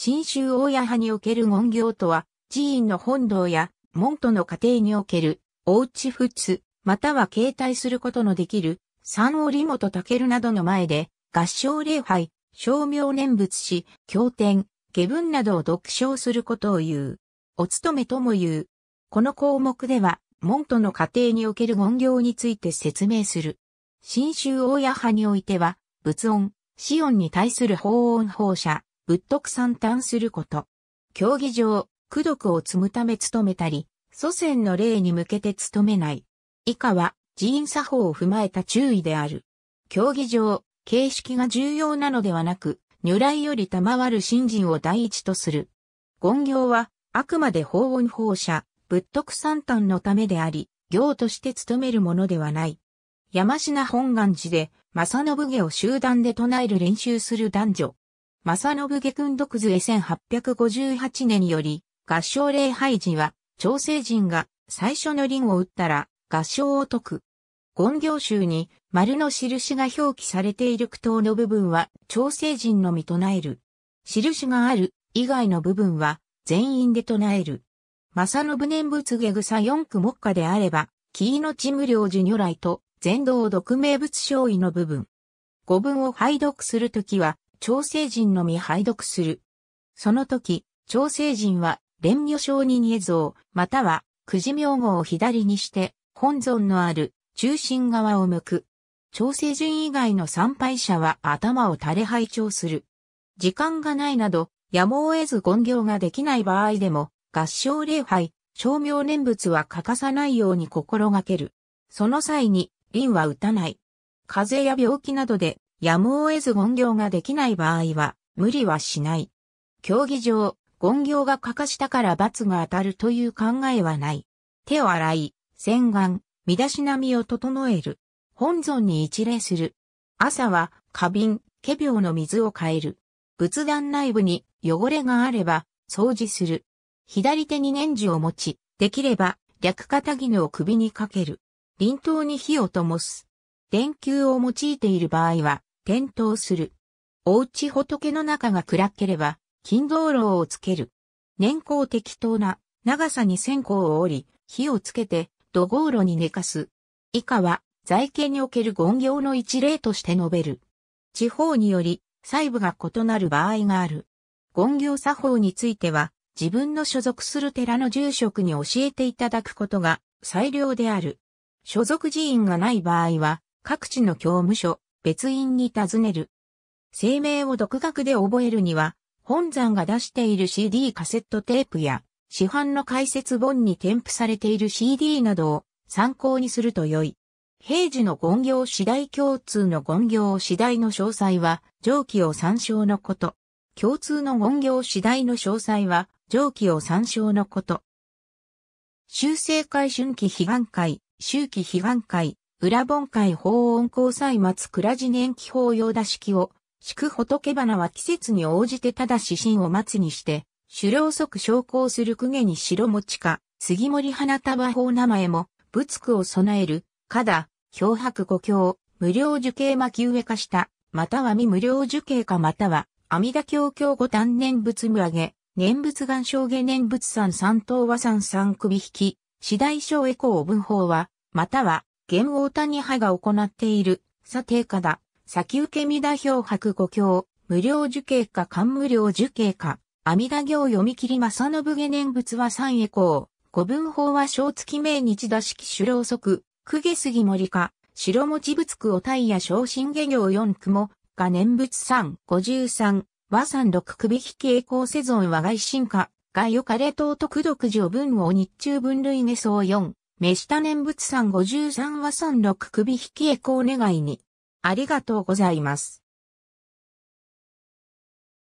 新州大谷派における門行とは、寺院の本堂や門徒の家庭における、おうち仏、または携帯することのできる、三折本武などの前で、合唱礼拝、照明念仏し、経典、下文などを読唱することを言う。お勤めとも言う。この項目では、門徒の家庭における門行について説明する。新州大谷派においては、仏音、子音に対する法音放射、仏徳散端すること。競技場、苦毒を積むため務めたり、祖先の霊に向けて務めない。以下は、寺院作法を踏まえた注意である。競技場、形式が重要なのではなく、如来より賜る信心を第一とする。言行は、あくまで法音法者、仏徳三端のためであり、行として務めるものではない。山品本願寺で、正信家を集団で唱える練習する男女、正信下君独図へ1858年より、合唱礼拝時は、朝鮮人が最初の輪を打ったら、合唱を解く。言行集に丸の印が表記されている句頭の部分は朝鮮人のみ唱える。印がある以外の部分は全員で唱える。正信念仏下草四句目下であれば、木の地無量寺如来と全道独名仏勝位の部分。語文を拝読するときは、朝鮮人のみ拝読する。その時、朝鮮人は、蓮女上人絵像、または、くじ名号を左にして、本尊のある、中心側を向く。朝鮮人以外の参拝者は頭を垂れ拝聴する。時間がないなど、やむを得ず言行ができない場合でも、合唱礼拝、照明念仏は欠かさないように心がける。その際に、輪は打たない。風邪や病気などでやむを得ず言行ができない場合は、無理はしない。競技場、言行が欠かしたから罰が当たるという考えはない。手を洗い、洗顔、身だしなみを整える。本尊に一礼する。朝は、花瓶、化病の水を変える。仏壇内部に汚れがあれば、掃除する。左手に念珠を持ち、できれば、略肩絹を首にかける。輪頭に火を灯す。電球を用いている場合は、点灯する。おうち仏の中が暗ければ、金道路をつける。年功適当な長さに線香を折り、火をつけて土号炉に寝かす。以下は、財形における言行の一例として述べる。地方により、細部が異なる場合がある。言行作法については、自分の所属する寺の住職に教えていただくことが最良である。所属寺院がない場合は、各地の教務所、別院に尋ねる。声明を独学で覚えるには、本山が出している CD カセットテープや、市販の解説本に添付されている CD などを参考にすると良い。平時の言行次第共通の言行次第の詳細は、上記を参照のこと。共通の言行次第の詳細は、上記を参照のこと。修正会春季悲願会、秋季悲願会、裏本会法音公祭末倉地年期法用打式を、祝仏花は季節に応じてただ指針を待つにして、狩猟即昇降する公家に白餅か、杉森花束法名前も、仏句を備える、かだ、漂白故郷、無料受刑巻き植え化した、または未無料受刑かまたは、阿弥陀経教五丹念仏無上げ、念仏願証下念仏三三等和三三首引き、次大小エコー文法は、または、現大谷派が行っている、査定下だ、先受け未打表白五教、無料受刑か官無料受刑か、阿弥陀行読み切り正信下念仏は三へ行。五分法は小月命日打式主老則、九下杉森か、白持仏区お太や昇進下行四雲、も、が念仏三、五十三、和三六首引き栄光せ存和外進化、外よかれと徳独女文を日中分類下層四、メシタ念仏さん53和36首引きエコお願いに。ありがとうございます。